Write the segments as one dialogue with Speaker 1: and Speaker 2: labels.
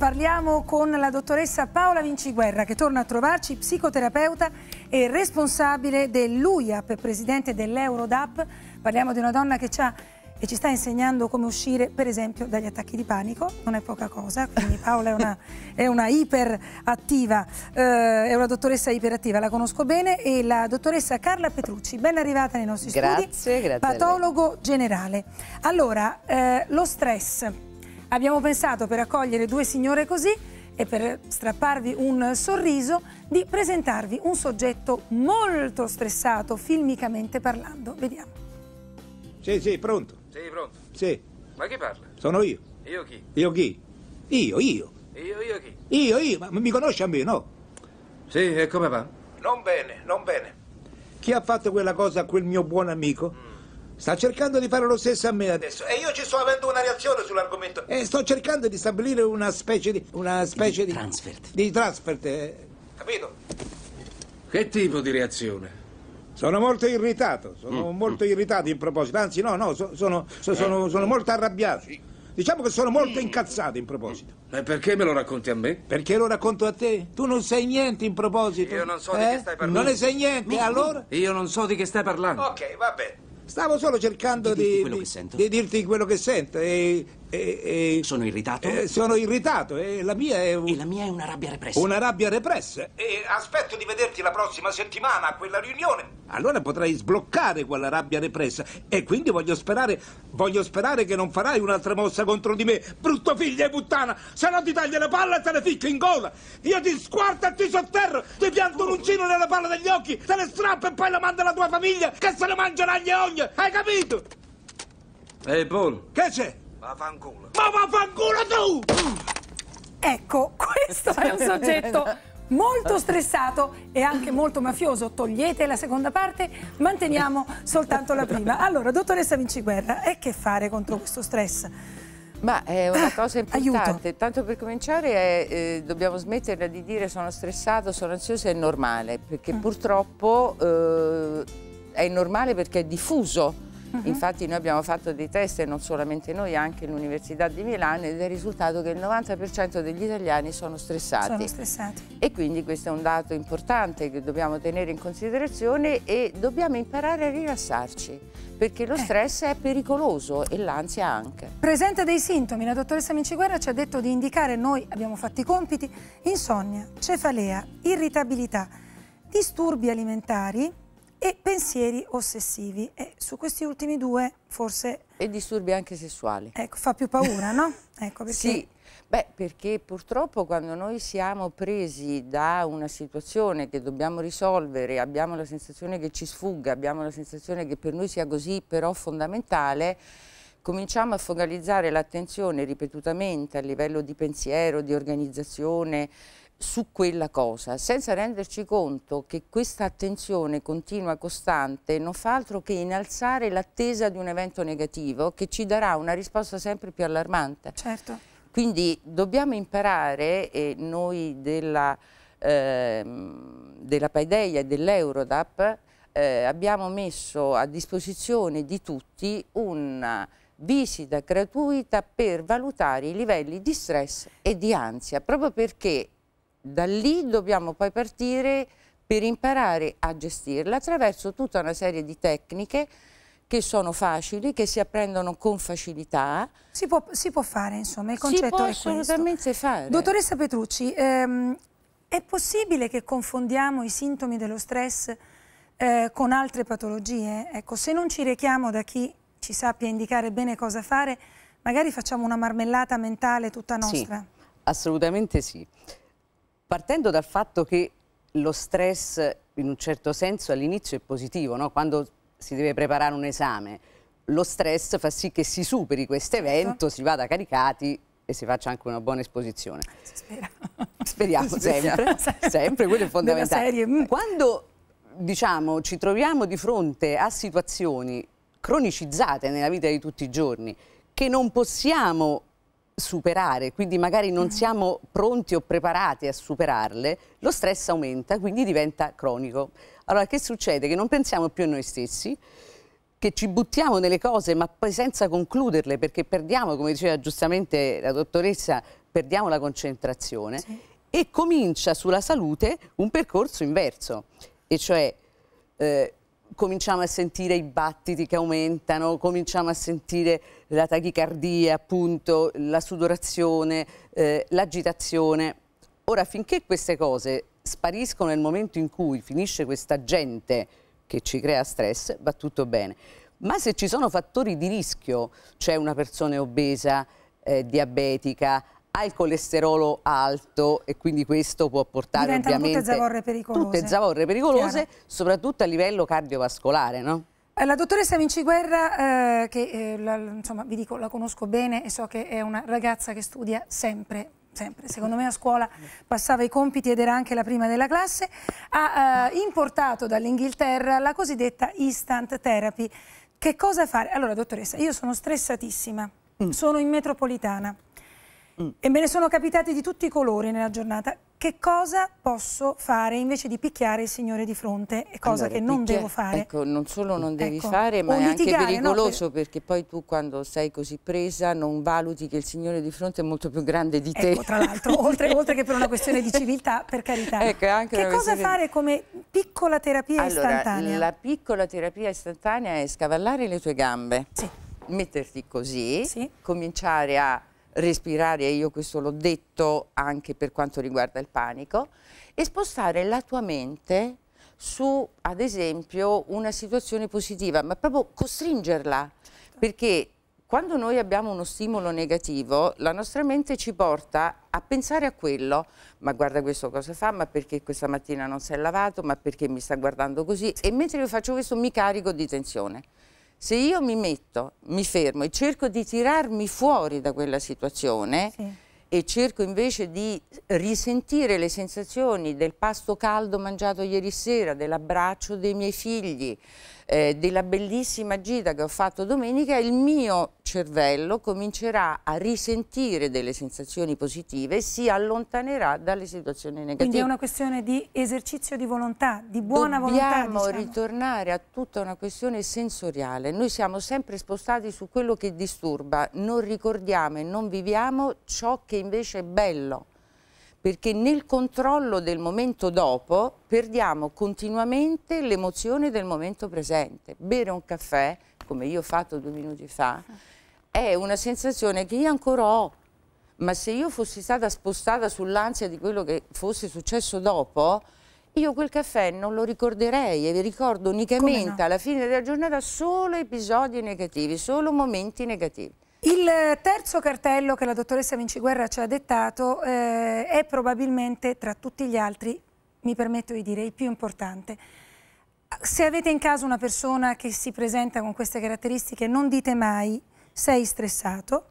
Speaker 1: parliamo con la dottoressa Paola Vinciguerra che torna a trovarci, psicoterapeuta e responsabile dell'UIAP, presidente dell'Eurodap. Parliamo di una donna che ci ha e ci sta insegnando come uscire per esempio dagli attacchi di panico, non è poca cosa, quindi Paola è una, è una iperattiva, eh, è una dottoressa iperattiva, la conosco bene, e la dottoressa Carla Petrucci, ben arrivata nei nostri grazie, studi, grazie patologo generale. Allora, eh, lo stress, abbiamo pensato per accogliere due signore così e per strapparvi un sorriso di presentarvi un soggetto molto stressato filmicamente parlando. Vediamo.
Speaker 2: Sì, sì, pronto. Sì, pronto. Sì. Ma chi parla? Sono io. Io chi? Io chi? Io, io. Io, io chi? Io, io, ma mi conosce a me, no? Sì, e come va? Non bene, non bene. Chi ha fatto quella cosa a quel mio buon amico? Mm. Sta cercando di fare lo stesso a me adesso. E io ci sto avendo una reazione sull'argomento. E eh, sto cercando di stabilire una specie di. una specie di. di transfert. Di transfert, eh. capito? Che tipo di reazione? Sono molto irritato, sono mm. molto mm. irritato in proposito. Anzi, no, no, so, sono, so, sono, eh. sono, molto arrabbiato. Diciamo che sono molto mm. incazzato in proposito. Ma perché me lo racconti a me? Perché lo racconto a te? Tu non sai niente in proposito. Io non so eh? di che eh? stai parlando. Non ne sai niente, allora? Io non so di che stai parlando. Ok, va bene. Stavo solo cercando di, dirti di, di, di dirti quello che sento e e, e... Sono irritato? Eh, sono irritato e la mia è... Un... E la mia è una rabbia repressa. Una rabbia repressa. E aspetto di vederti la prossima settimana a quella riunione. Allora potrai sbloccare quella rabbia repressa e quindi voglio sperare, voglio sperare che non farai un'altra mossa contro di me, brutto figlio di puttana, se no ti taglio le palle e te le ficco in gola. Io ti squarto e ti sotterro, ti pianto un uncino nella palla degli occhi, te le strappo e poi la mando alla tua famiglia che se le mangerà gli ogne, hai capito? Ehi, hey, Paul. Che c'è? Ma fanculo. Ma vaffanculo tu! Ecco, questo è un soggetto esatto.
Speaker 1: molto stressato e anche molto mafioso. Togliete la seconda parte, manteniamo soltanto la prima. Allora, dottoressa Vinciguerra, e che fare contro questo stress? Ma è eh, una ah, cosa importante, Aiuto. tanto per cominciare è, eh, eh, dobbiamo
Speaker 3: smetterla di dire sono stressato, sono ansioso, è normale, perché mm. purtroppo eh, è normale perché è diffuso -huh. Mhm. Infatti noi abbiamo fatto dei test, e non solamente noi, anche l'Università di Milano, ed è risultato che il 90% degli italiani sono stressati. Sono
Speaker 1: stressati.
Speaker 3: E quindi questo è un dato importante che dobbiamo tenere in considerazione e dobbiamo imparare a rilassarci, perché lo eh. stress è pericoloso e l'ansia anche.
Speaker 1: Presenta dei sintomi, la dottoressa Minciguerra ci ha detto di indicare, noi abbiamo fatto i compiti, insonnia, cefalea, irritabilità, disturbi alimentari, e pensieri ossessivi e su questi ultimi due forse... E disturbi anche sessuali.
Speaker 3: Ecco, fa più paura, no? Ecco perché... Sì, beh, perché purtroppo quando noi siamo presi da una situazione che dobbiamo risolvere, abbiamo la sensazione che ci sfugga, abbiamo la sensazione che per noi sia così però fondamentale, cominciamo a focalizzare l'attenzione ripetutamente a livello di pensiero, di organizzazione, su quella cosa, senza renderci conto che questa attenzione continua, costante, non fa altro che innalzare l'attesa di un evento negativo che ci darà una risposta sempre più allarmante. Certo. Quindi dobbiamo imparare, e noi della, eh, della Paideia e dell'Eurodap eh, abbiamo messo a disposizione di tutti una visita gratuita per valutare i livelli di stress e di ansia, proprio perché da lì dobbiamo poi partire per imparare a gestirla attraverso tutta una serie di tecniche che sono facili, che si apprendono con facilità.
Speaker 1: Si può, si può fare, insomma, il concetto si è assolutamente questo. fare. Dottoressa Petrucci, ehm, è possibile che confondiamo i sintomi dello stress eh, con altre patologie? Ecco, se non ci rechiamo da chi ci sappia indicare bene cosa fare, magari facciamo una marmellata mentale tutta nostra. Sì,
Speaker 4: assolutamente sì partendo dal fatto che lo stress in un certo senso all'inizio è positivo, no? quando si deve preparare un esame, lo stress fa sì che si superi questo certo. evento, si vada caricati e si faccia anche una buona esposizione. Spera. Speriamo, Speriamo sempre, sempre, quello è fondamentale. Mm. Quando diciamo, ci troviamo di fronte a situazioni cronicizzate nella vita di tutti i giorni che non possiamo superare, quindi magari non mm. siamo pronti o preparati a superarle, lo stress aumenta, quindi diventa cronico. Allora che succede? Che non pensiamo più a noi stessi, che ci buttiamo nelle cose ma poi senza concluderle perché perdiamo, come diceva giustamente la dottoressa, perdiamo la concentrazione sì. e comincia sulla salute un percorso inverso, e cioè eh, cominciamo a sentire i battiti che aumentano, cominciamo a sentire la tachicardia, appunto, la sudorazione, eh, l'agitazione. Ora, finché queste cose spariscono nel momento in cui finisce questa gente che ci crea stress, va tutto bene. Ma se ci sono fattori di rischio, c'è cioè una persona obesa, eh, diabetica, ha il colesterolo alto e quindi questo può portare Diventano ovviamente... tutte zavorre
Speaker 1: pericolose. Tutte
Speaker 4: zavorre pericolose, soprattutto a livello cardiovascolare, no?
Speaker 1: Eh, la dottoressa Vinci Guerra, eh, che eh, la, insomma, vi dico, la conosco bene e so che è una ragazza che studia sempre sempre, secondo me a scuola passava i compiti ed era anche la prima della classe, ha eh, importato dall'Inghilterra la cosiddetta instant therapy. Che cosa fare? Allora, dottoressa, io sono stressatissima, mm. sono in metropolitana, Mm. E me ne sono capitati di tutti i colori nella giornata. Che cosa posso fare invece di picchiare il signore di fronte? È cosa allora, che non picchia... devo fare.
Speaker 3: Ecco, non solo non devi ecco. fare, ma o è anche pericoloso no, per... perché poi tu quando sei così presa non valuti che il signore di fronte è molto più grande di te. Ecco, tra l'altro,
Speaker 1: oltre, oltre, che per una questione di civiltà, per carità. Ecco, anche che cosa questione... fare
Speaker 3: come piccola terapia allora, istantanea? La piccola terapia istantanea è scavallare le tue gambe. Sì. Metterti così, sì. cominciare a respirare, e io questo l'ho detto anche per quanto riguarda il panico, e spostare la tua mente su, ad esempio, una situazione positiva, ma proprio costringerla, certo. perché quando noi abbiamo uno stimolo negativo, la nostra mente ci porta a pensare a quello, ma guarda questo cosa fa, ma perché questa mattina non si è lavato, ma perché mi sta guardando così, e mentre io faccio questo mi carico di tensione se io mi metto, mi fermo e cerco di tirarmi fuori da quella situazione sì. e cerco invece di risentire le sensazioni del pasto caldo mangiato ieri sera, dell'abbraccio dei miei figli, eh, della bellissima gita che ho fatto domenica, il mio cervello comincerà a risentire delle sensazioni positive e si allontanerà dalle situazioni negative. Quindi è una
Speaker 1: questione di esercizio di volontà, di buona Dobbiamo volontà. Dobbiamo diciamo. ritornare
Speaker 3: a tutta una questione sensoriale. Noi siamo sempre spostati su quello che disturba, non ricordiamo e non viviamo ciò che invece è bello perché nel controllo del momento dopo perdiamo continuamente l'emozione del momento presente. Bere un caffè, come io ho fatto due minuti fa, è una sensazione che io ancora ho, ma se io fossi stata spostata sull'ansia di quello che fosse successo dopo, io quel caffè non lo ricorderei e vi ricordo unicamente no? alla fine della giornata solo episodi negativi, solo momenti negativi.
Speaker 2: Il
Speaker 1: terzo cartello che la dottoressa Vinciguerra ci ha dettato eh, è probabilmente tra tutti gli altri, mi permetto di dire, il più importante. Se avete in casa una persona che si presenta con queste caratteristiche, non dite mai sei stressato,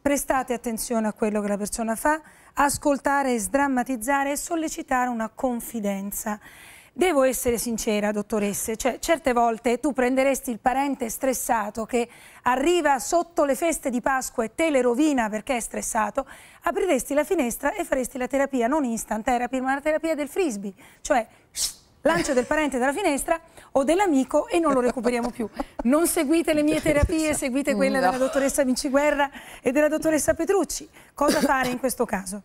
Speaker 1: prestate attenzione a quello che la persona fa, ascoltare, sdrammatizzare e sollecitare una confidenza. Devo essere sincera, dottoressa, cioè, certe volte tu prenderesti il parente stressato che arriva sotto le feste di Pasqua e te le rovina perché è stressato, apriresti la finestra e faresti la terapia, non instant therapy, ma la terapia del frisbee, cioè lancio del parente dalla finestra o dell'amico e non lo recuperiamo più. Non seguite le mie terapie, seguite quelle no. della dottoressa Vinciguerra e della dottoressa Petrucci. Cosa fare in questo caso?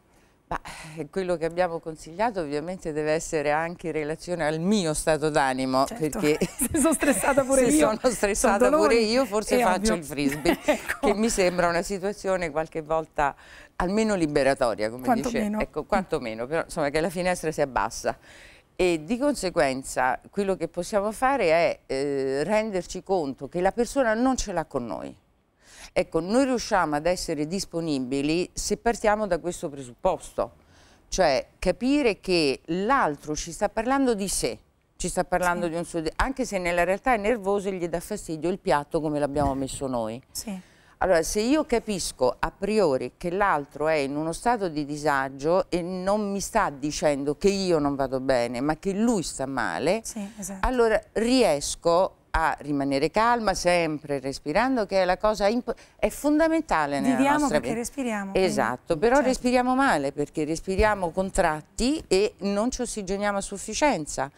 Speaker 3: Eh, quello che abbiamo consigliato ovviamente deve essere anche in relazione al mio stato d'animo, certo. perché se sono
Speaker 1: stressata pure io, sono
Speaker 3: stressata sono pure io forse faccio ovvio. il frisbee, ecco. che mi sembra una situazione qualche volta almeno liberatoria, come quanto dice, meno. ecco, quantomeno, però insomma che la finestra si abbassa. E di conseguenza quello che possiamo fare è eh, renderci conto che la persona non ce l'ha con noi Ecco, noi riusciamo ad essere disponibili se partiamo da questo presupposto, cioè capire che l'altro ci sta parlando di sé, ci sta parlando sì. di un suo... anche se nella realtà è nervoso e gli dà fastidio il piatto come l'abbiamo messo noi. Sì. Allora, se io capisco a priori che l'altro è in uno stato di disagio e non mi sta dicendo che io non vado bene, ma che lui sta male, sì, esatto. allora riesco a rimanere calma sempre respirando che è la cosa è fondamentale nella Viviamo nostra vita. respiriamo. Esatto, quindi. però certo. respiriamo male perché respiriamo contratti e non ci ossigeniamo a sufficienza.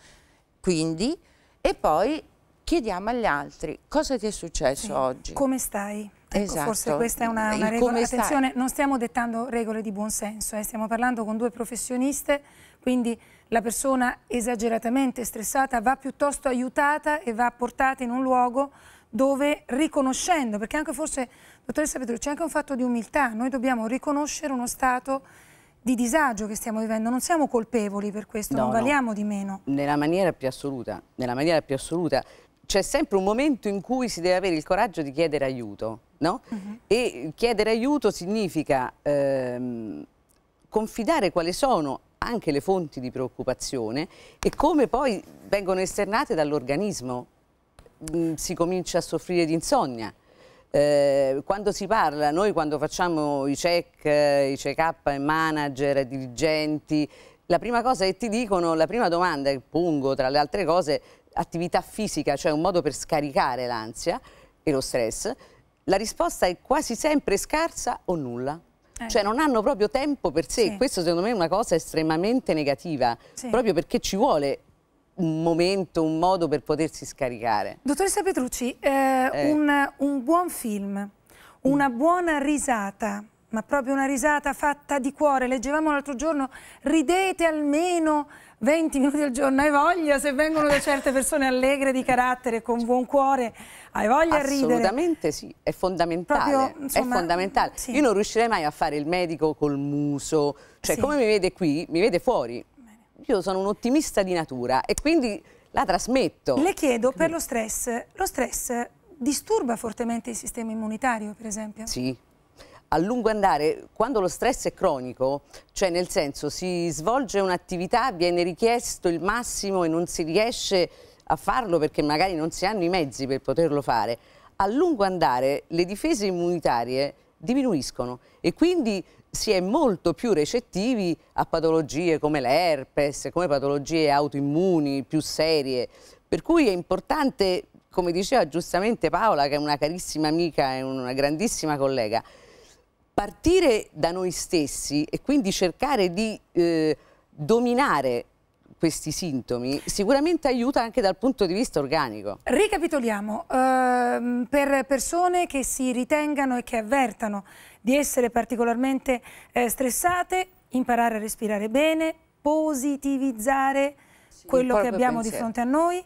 Speaker 3: Quindi e poi
Speaker 1: chiediamo agli altri cosa ti è successo sì. oggi. Come stai? Ecco, esatto. Forse questa è una, una regola. Attenzione, non stiamo dettando regole di buonsenso, eh? stiamo parlando con due professioniste, quindi la persona esageratamente stressata va piuttosto aiutata e va portata in un luogo dove riconoscendo, perché anche forse, dottoressa Petrucci, c'è anche un fatto di umiltà, noi dobbiamo riconoscere uno stato di disagio che stiamo vivendo, non siamo colpevoli per questo, no, non valiamo no. di meno.
Speaker 4: Nella maniera più assoluta, nella maniera più assoluta, c'è sempre un momento in cui si deve avere il coraggio di chiedere aiuto, no? Uh mhm. -huh. E chiedere aiuto significa ehm, confidare quali sono anche le fonti di preoccupazione e come poi vengono esternate dall'organismo. Mm, si comincia a soffrire di insonnia. Eh, quando si parla, noi quando facciamo i check, eh, i check up ai manager, ai dirigenti, la prima cosa che ti dicono, la prima domanda che pongo tra le altre cose, attività fisica, cioè un modo per scaricare l'ansia e lo stress, la risposta è quasi sempre scarsa o nulla. Eh. Cioè non hanno proprio tempo per sé, sì. questo secondo me è una cosa estremamente negativa, sì. proprio perché ci vuole un momento, un modo per potersi scaricare.
Speaker 1: Dottoressa Petrucci, eh, eh. Un, un, buon film, mm. una mm. buona risata, ma proprio una risata fatta di cuore, leggevamo l'altro giorno, ridete almeno 20 minuti al giorno hai voglia, se vengono da certe persone allegre di carattere,
Speaker 4: con buon cuore, hai voglia a ridere. Assolutamente sì, è fondamentale. Proprio, insomma, è fondamentale. Sì. Io non riuscirei mai a fare il medico col muso, cioè sì. come mi vede qui, mi vede fuori. Io sono un ottimista di natura e quindi la trasmetto. Le
Speaker 1: chiedo per lo stress, lo stress disturba fortemente il sistema immunitario per esempio?
Speaker 4: Sì, a lungo andare, quando lo stress è cronico, cioè nel senso si svolge un'attività, viene richiesto il massimo e non si riesce a farlo perché magari non si hanno i mezzi per poterlo fare, a lungo andare le difese immunitarie diminuiscono e quindi si è molto più recettivi a patologie come l'herpes, come patologie autoimmuni più serie, per cui è importante, come diceva giustamente Paola, che è una carissima amica e una grandissima collega, partire da noi stessi e quindi cercare di eh, dominare questi sintomi sicuramente aiuta anche dal punto di vista organico.
Speaker 1: Ricapitoliamo, ehm, per persone che si ritengano e che avvertano di essere particolarmente eh, stressate, imparare a respirare bene, positivizzare sì, quello che abbiamo pensiero. di fronte a noi,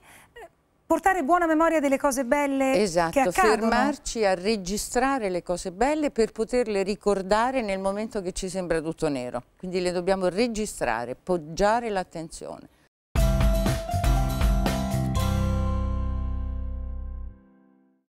Speaker 1: portare buona memoria delle cose belle esatto, che accadono. Esatto, fermarci a registrare le cose belle per
Speaker 3: poterle ricordare nel momento che ci sembra tutto nero. Quindi le dobbiamo registrare, poggiare l'attenzione.